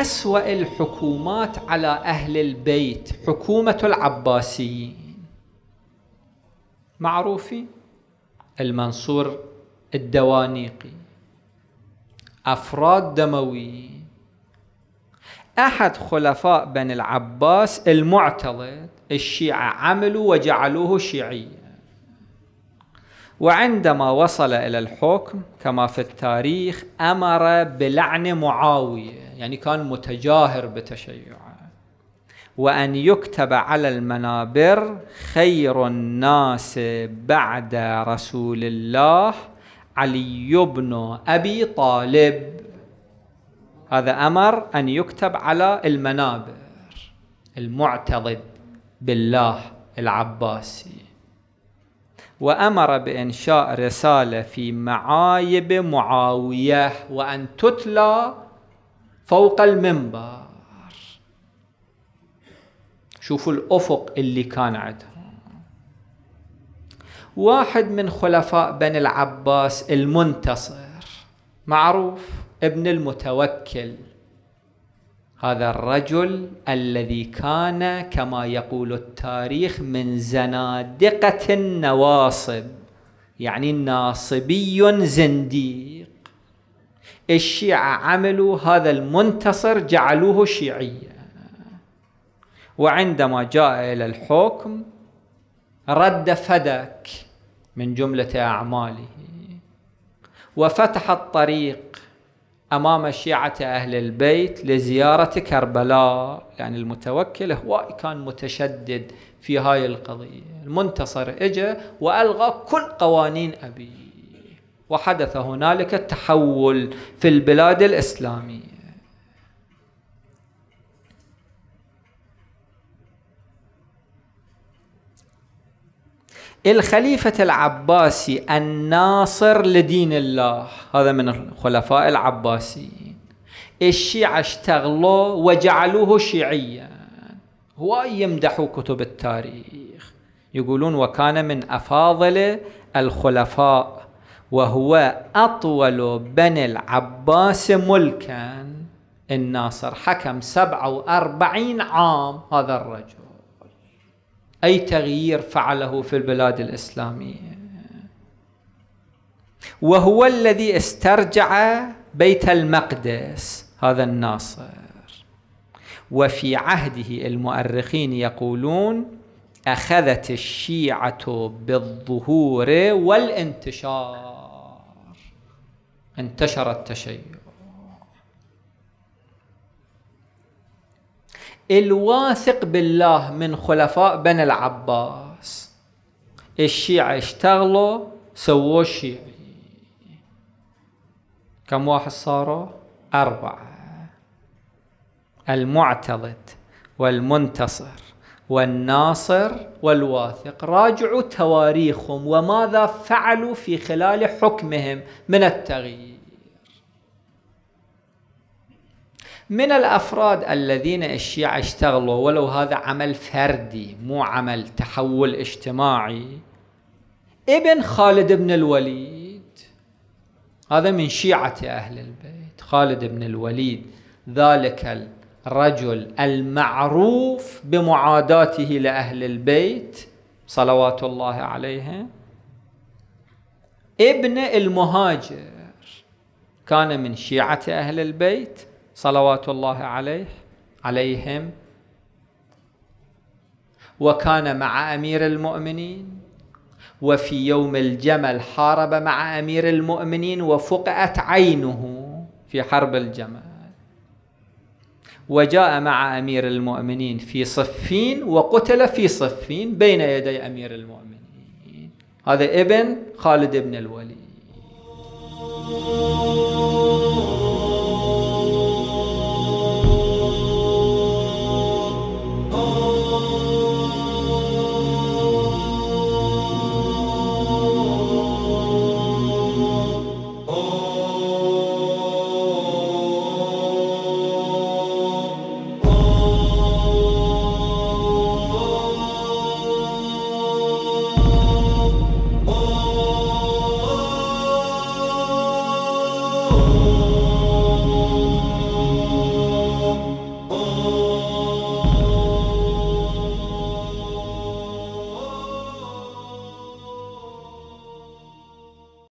أسوأ الحكومات على أهل البيت حكومة العباسيين معروفين المنصور الدوانيقي أفراد دمويين أحد خلفاء بني العباس المعتضد الشيعة عملوا وجعلوه شيعيا وعندما وصل إلى الحكم كما في التاريخ أمر بلعن معاوية يعني كان متجاهر بتشيعه وأن يكتب على المنابر خير الناس بعد رسول الله علي بن أبي طالب هذا أمر أن يكتب على المنابر المعتضد بالله العباسي وأمر بإنشاء رسالة في معايب معاوية وأن تتلى فوق المنبر شوفوا الأفق اللي كان عندهم واحد من خلفاء بني العباس المنتصر معروف ابن المتوكل هذا الرجل الذي كان كما يقول التاريخ من زنادقة النواصب يعني ناصبي زنديق الشيعة عملوا هذا المنتصر جعلوه شيعيا وعندما جاء إلى الحكم رد فدك من جملة أعماله وفتح الطريق امام شيعه اهل البيت لزياره كربلاء يعني المتوكل هو كان متشدد في هاي القضيه المنتصر اجى والغى كل قوانين ابيه وحدث هنالك التحول في البلاد الاسلاميه الخليفة العباسي الناصر لدين الله هذا من الخلفاء العباسيين الشيعة اشتغلوا وجعلوه شيعيا هواي يمدحوا كتب التاريخ يقولون وكان من أفاضل الخلفاء وهو أطول بني العباس ملكا الناصر حكم سبعة وأربعين عام هذا الرجل أي تغيير فعله في البلاد الإسلامية وهو الذي استرجع بيت المقدس هذا الناصر وفي عهده المؤرخين يقولون أخذت الشيعة بالظهور والانتشار انتشر التشيع الواثق بالله من خلفاء بني العباس الشيعة اشتغلوا سووا شيعي كم واحد صاروا أربعة المعتضد والمنتصر والناصر والواثق راجعوا تواريخهم وماذا فعلوا في خلال حكمهم من التغيير من الافراد الذين الشيعه اشتغلوا ولو هذا عمل فردي مو عمل تحول اجتماعي ابن خالد بن الوليد هذا من شيعه اهل البيت خالد بن الوليد ذلك الرجل المعروف بمعاداته لاهل البيت صلوات الله عليهم ابن المهاجر كان من شيعه اهل البيت صلوات الله عليه عليهم وكان مع امير المؤمنين وفي يوم الجمل حارب مع امير المؤمنين وفقأت عينه في حرب الجمل وجاء مع امير المؤمنين في صفين وقتل في صفين بين يدي امير المؤمنين هذا ابن خالد بن الوليد